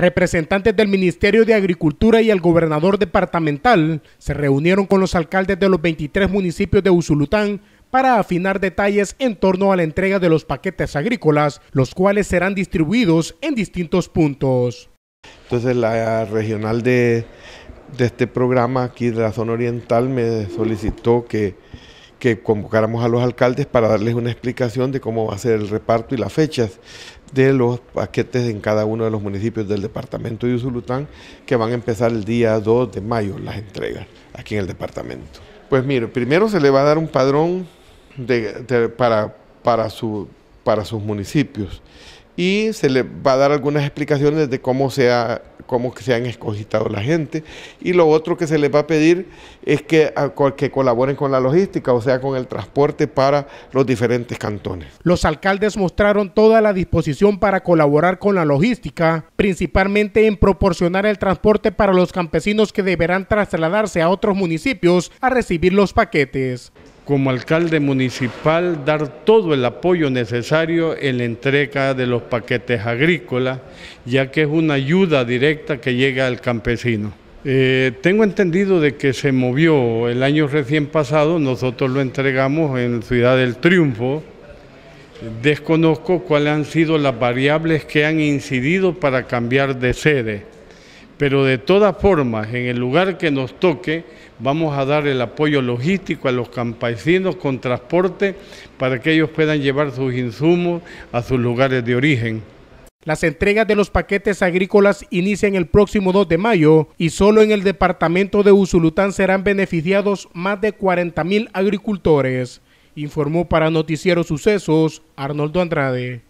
representantes del Ministerio de Agricultura y el gobernador departamental se reunieron con los alcaldes de los 23 municipios de Usulután para afinar detalles en torno a la entrega de los paquetes agrícolas, los cuales serán distribuidos en distintos puntos. Entonces la regional de, este programa aquí de la zona oriental me solicitó que que convocáramos a los alcaldes para darles una explicación de cómo va a ser el reparto y las fechas de los paquetes en cada uno de los municipios del departamento de Usulután, que van a empezar el día 2 de mayo las entregas aquí en el departamento. Pues mire, primero se le va a dar un padrón para, para, para sus municipios y se le va a dar algunas explicaciones de cómo se ha cómo se han escogitado la gente. Y lo otro que se les va a pedir es que, ah, que colaboren con la logística, o sea, con el transporte para los diferentes cantones. Los alcaldes mostraron toda la disposición para colaborar con la logística, principalmente en proporcionar el transporte para los campesinos que deberán trasladarse a otros municipios a recibir los paquetes como alcalde municipal dar todo el apoyo necesario en la entrega de los paquetes agrícolas, ya que es una ayuda directa que llega al campesino. Eh, tengo entendido de que se movió el año recién pasado, nosotros lo entregamos en Ciudad del Triunfo. Desconozco cuáles han sido las variables que han incidido para cambiar de sede pero de todas formas, en el lugar que nos toque, vamos a dar el apoyo logístico a los campesinos con transporte para que ellos puedan llevar sus insumos a sus lugares de origen. Las entregas de los paquetes agrícolas inician el próximo 2 de mayo y solo en el departamento de Usulután serán beneficiados más de 40 mil agricultores, informó para Noticiero Sucesos Arnoldo Andrade.